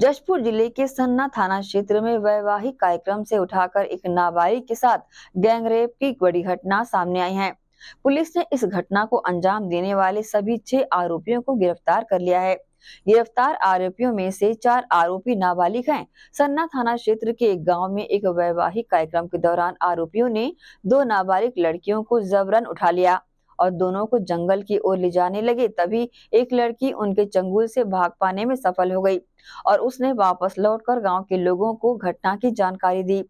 जशपुर जिले के सन्ना थाना क्षेत्र में वैवाहिक कार्यक्रम से उठाकर एक नाबालिग के साथ गैंगरेप की बड़ी घटना सामने आई है पुलिस ने इस घटना को अंजाम देने वाले सभी छह आरोपियों को गिरफ्तार कर लिया है गिरफ्तार आरोपियों में से चार आरोपी नाबालिग हैं। सन्ना थाना क्षेत्र के एक गांव में एक वैवाहिक कार्यक्रम के दौरान आरोपियों ने दो नाबालिग लड़कियों को जबरन उठा लिया और दोनों को जंगल की ओर ले जाने लगे तभी एक लड़की उनके चंगुल से भाग पाने में सफल हो गई और उसने वापस लौटकर गांव के लोगों को घटना की जानकारी दी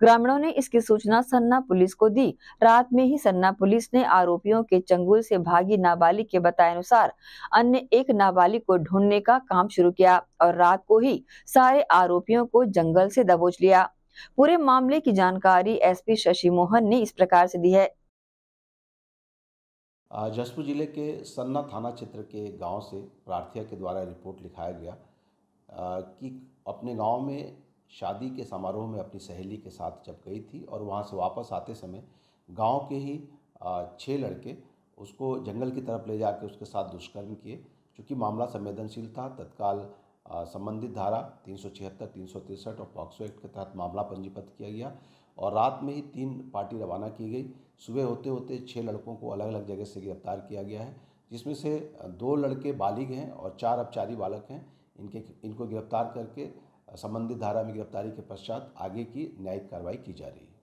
ग्रामीणों ने इसकी सूचना सन्ना पुलिस को दी रात में ही सन्ना पुलिस ने आरोपियों के चंगुल से भागी नाबालिग के बताए अनुसार अन्य एक नाबालिग को ढूंढने का काम शुरू किया और रात को ही सारे आरोपियों को जंगल से दबोच लिया पूरे मामले की जानकारी एसपी शशि मोहन ने इस प्रकार से दी है जसपुर ज़िले के सन्ना थाना क्षेत्र के गांव से प्रार्थिया के द्वारा रिपोर्ट लिखाया गया कि अपने गांव में शादी के समारोह में अपनी सहेली के साथ जब गई थी और वहां से वापस आते समय गांव के ही छः लड़के उसको जंगल की तरफ ले जाकर उसके साथ दुष्कर्म किए क्योंकि मामला संवेदनशील था तत्काल संबंधित धारा तीन सौ छिहत्तर तीन सौ तिरसठ और पॉक्सो एक्ट के तहत मामला पंजीबद्ध किया गया और रात में ही तीन पार्टी रवाना की गई सुबह होते होते छः लड़कों को अलग अलग जगह से गिरफ्तार किया गया है जिसमें से दो लड़के बालिग हैं और चार अपचारी बालक हैं इनके इनको गिरफ्तार करके संबंधित धारा में गिरफ्तारी के पश्चात आगे की न्यायिक कार्रवाई की जा रही है